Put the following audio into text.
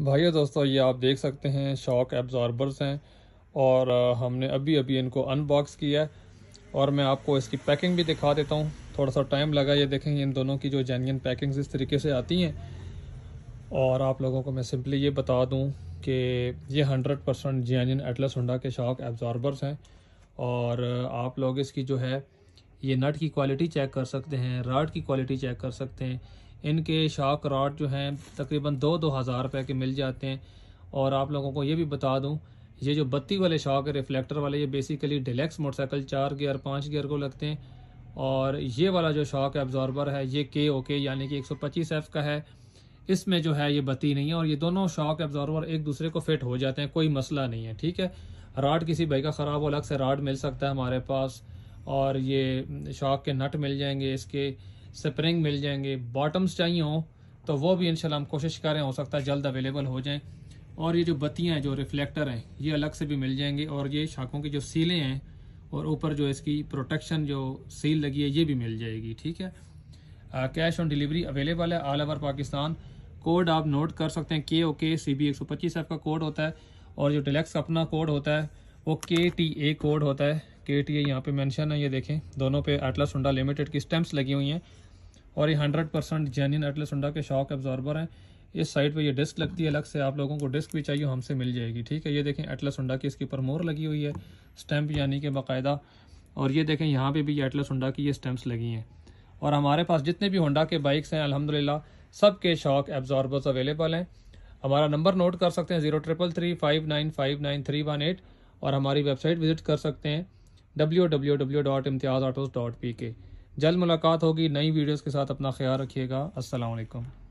भाई दोस्तों ये आप देख सकते हैं शॉक एब्ज़ॉर्बर्स हैं और हमने अभी अभी इनको अनबॉक्स किया है और मैं आपको इसकी पैकिंग भी दिखा देता हूँ थोड़ा सा टाइम लगा ये देखें इन दोनों की जो जेन्यन पैकिंग्स इस तरीके से आती हैं और आप लोगों को मैं सिंपली ये बता दूँ कि ये हंड्रेड परसेंट जेन्यन एटलस हंडा के शॉक एब्ज़ॉर्बर्स हैं और आप लोग इसकी जो है ये नट की क्वालिटी चेक कर सकते हैं राड की क्वालिटी चेक कर सकते हैं इनके शार्क रॉड जो हैं तकरीबन दो दो हज़ार रुपये के मिल जाते हैं और आप लोगों को ये भी बता दूँ ये जो बत्ती वाले शॉक रिफ्लेक्टर वाले ये बेसिकली डिलेक्स मोटरसाइकिल चार गियर पाँच गियर को लगते हैं और ये वाला जो शॉक एब्जॉर्बर है ये के ओ के यानी कि पच्चीस एफ का है इसमें जो है ये बत्ती नहीं है और ये दोनों शॉक एब्जॉर्बर एक दूसरे को फिट हो जाते हैं कोई मसला नहीं है ठीक है राड किसी भाई का ख़राब हो अलग से राड मिल सकता है हमारे पास और ये शॉक के नट मिल जाएंगे इसके स्प्रिंग मिल जाएंगे बॉटम्स चाहिए हों तो वो भी इनशाला हम कोशिश करें हो सकता है जल्द अवेलेबल हो जाएं और ये जो बत्तियाँ हैं जो रिफ्लेक्टर हैं ये अलग से भी मिल जाएंगे और ये शाखों की जो सीलें हैं और ऊपर जो इसकी प्रोटेक्शन जो सील लगी है ये भी मिल जाएगी ठीक है कैश ऑन डिलीवरी अवेलेबल है ऑल ओवर पाकिस्तान कोड आप नोट कर सकते हैं के ओ के सी बी एक सौ पच्चीस आपका कोड होता है और जो डिलेक्स अपना कोड होता है वो के टी ए कोड होता है के टी ए यहाँ पे मैंशन है ये देखें दोनों पे एटलस हुडा लिमिटेड की स्टैम्प्स लगी हुई हैं और ये hundred percent genuine Atlas Honda के शॉक एब्जॉर्बर हैं इस साइड पे ये डिस्क लगती है अलग से आप लोगों को डिस्क भी चाहिए हमसे मिल जाएगी ठीक है ये देखें एटलस हुडा की इसके ऊपर मोर लगी हुई है स्टैम्प यानी कि बाकायदा और ये देखें यहाँ पे भी एटलस होंडा की ये स्टैम्प्स लगी हैं और हमारे पास जितने भी होंडा के बाइक्स हैं अलहमदिल्ला सब के शॉक एब्जॉर्बर्स अवेलेबल हैं हमारा नंबर नोट कर सकते हैं zero triple three five nine five nine three one eight और हमारी वेबसाइट विजिट कर सकते हैं W W W dot Imtiaz dot P K जल्द मुलाकात होगी नई वीडियोज़ के साथ अपना ख्याल रखिएगा असलकम